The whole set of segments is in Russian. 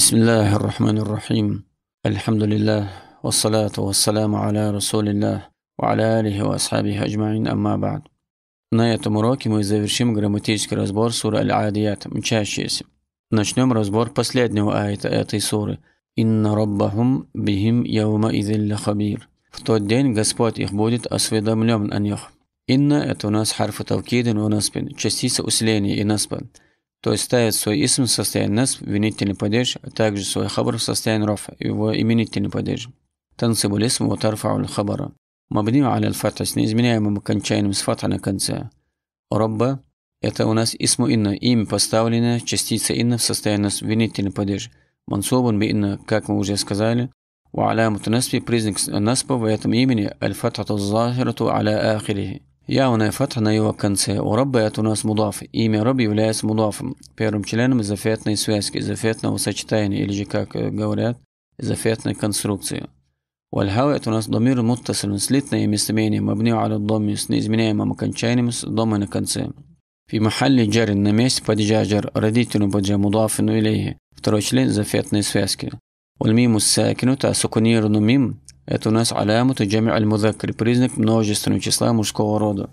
بسم الله الرحمن الرحيم الحمد لله والصلاة والسلام على رسول الله وعلى آله وأصحابه أجمعين أما بعد نية مراكم وزاورشيم грамматический разбор سورة العاديات من اسم начнем разбор последнего аята этой суры إن ربهم بهم يومئذ لخبير в тот день Господь их будет осведомлен о إن это у حرف توكيد ونصب частица усиления и то есть ставит свой исм в состояние нас, винительный падеж, а также свой хабар в состояние раф, его именительный падеж. Танцы Тансибу лисм ва тарфа'у хабара. Мабниу аля фата с неизменяемым окончанием с фата на конце. Робба – это у нас исму инна, имя поставленное, частица инна в состоянии нас, винительный падеж. Мансубун би инна, как мы уже сказали. Ва аля мутанаспи, признак наспа в этом имени, аль фатату захирату аля ахирихи. Явная фатха на его конце. У раба от у нас мудаф. Имя раб является мудафом, первым членом зафетной связки, зафетного сочетания, или же, как э, говорят, зафетной конструкции. Вальхава это у нас домир муттасалин, слитное местоимение, мабню аля доми с неизменяемым окончанием с дома на конце. في محل джарин на месте падежа جر родителю падежа мудафину илейхи, второй член зафетной связки. والميم الساكنة سكنير ميم это у нас аляму таджами аль-мудакр, признак множественного числа мужского рода.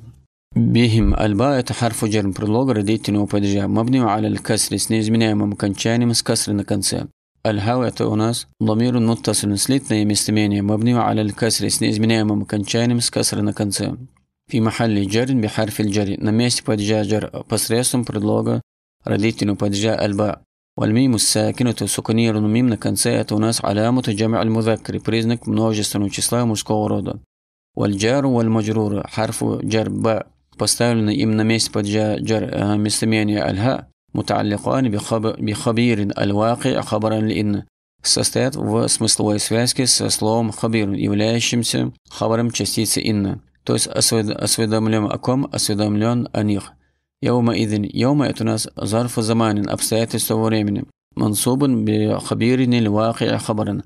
Бихим альба – это харфу джерм, предлог родительного падежа, мабнию аляль касри с неизменяемым окончанием с касри на конце. Аль-хау – это у нас ламир муттасиль, слитное местоимение, мабнию аляль касри с неизменяемым окончанием с касри на конце. في محل جر بحرف الجر на месте падежа جر посредством предлога родительного падежа альба والميم الساكنة سكنية равномерно конце تناس علامة جمع المذكر признак множественного числа мужского рода. والجار والمجرور حرف جر باء поставлены им на месте под جر местоимение الهاء متعلقان بخبير الواقع خبرا لإن состоят в смысловой связке со словом «хабир», являющимся хабаром частицы «инна», то есть осведомлен о ком, осведомлен о них. يومئذ يوم يتناس ظرف زمان обстоятельства во времени منصوب بخبير الواقع خبرا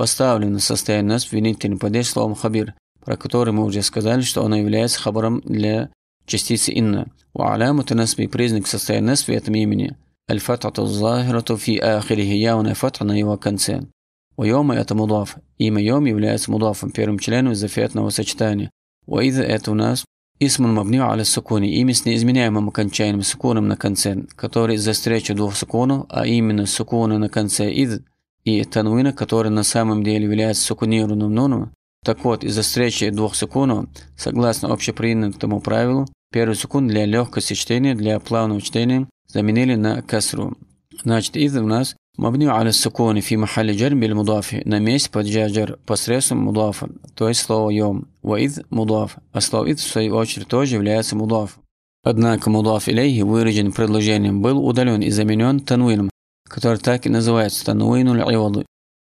поставлен в состояние винитель поддержит словом хабир, про который мы уже сказали, что он является хабаром для частицы инна. у وعلامة نسب признак состояния в этом имени الفتحة الظاهرة في آخره явная фатха на его конце. у ويوم это мудаф. Имя йом является мудафом, первым членом зафетного сочетания. وإذا это у нас Исмун мабню аля сукуни, имя с неизменяемым окончанием сукуном на конце, который за встречу двух сукунов, а именно сукуна на конце ид и танвина, который на самом деле является сукунированным нуном. Так вот, из-за встречи двух сукунов, согласно общепринятому правилу, первый сукун для легкости чтения, для плавного чтения заменили на касру. Значит, ид у нас مبني على السكون في محل جر بالمضاف на месте падежа جر посредством мудафа, то есть слово «йом». وإذ мудаф, а слово «ид» в свою очередь тоже является мудаф. Однако мудаф илейхи выражен предложением был удален и заменен тануином, который так и называется тануину л'иваду,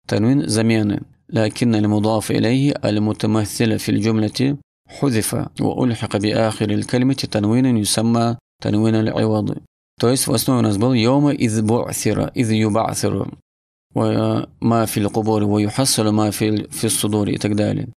тануин замены. لكن المضاف إليه المتمثل في الجملة حذف وألحق بآخر الكلمة تنوين يسمى تنوين العوض То есть в основе у нас был «Йома из бу'сира», «из юбасира», «Ма фил кубури, ва юхассалу ма фил судури» и так далее.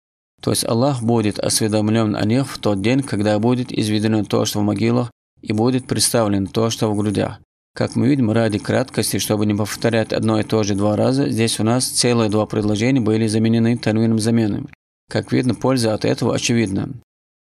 То есть Аллах будет осведомлен о них в тот день, когда будет изведено то, что в могилах, и будет представлен то, что в грудях. Как мы видим, ради краткости, чтобы не повторять одно и то же два раза, здесь у нас целые два предложения были заменены танвином заменами. Как видно, польза от этого очевидна.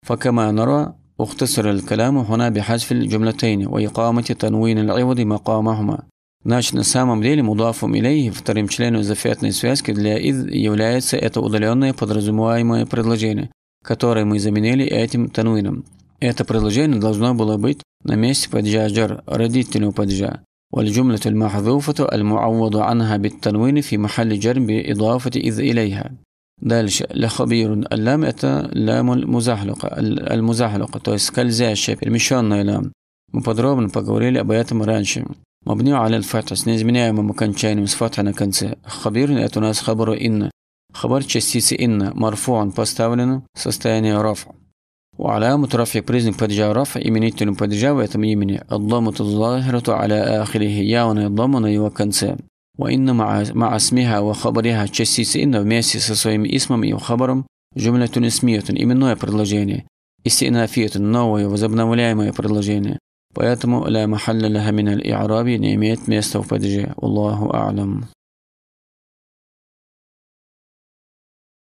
Факама нара اختصر الكلام هنا بحذف الجملتين وإقامة تنوين العوض مقامهما ناش نسام مدير مضاف إليه في ترم член زفاتني связки для إذ является это удаленное подразумеваемое предложение, которое мы заменили этим تنوينا. Это предложение должно было быть на месте падежа جر родительного падежа. والجملة المحذوفة المعوض عنها بالتنوين في محل جر بإضافة إذ إليها. Дальше. Ля хабирун. Лям – это лямуль музахлюка. Аль-музахлюка, то есть скользящая, перемещенная лям. Мы подробно поговорили об этом раньше. Мабню аля фата с неизменяемым окончанием с фата на конце. Хабир – это у нас хабару инна. Хабар частицы инна. Марфуан поставлено в состояние рафа. وعلامة رفع признак падежа рафа именителем падежа в этом имени. Аддаму тазахирату аля ахирихи. Я он и на его конце. وإن مع اسمها وخبرها частицы «инна» вместе со своим исмом и хабаром جملة اسمية – именное предложение, истинафия – новое возобновляемое предложение. Поэтому «ля махалля лаха миналь и'араби» не имеет места в падеже. Аллаху а'лам.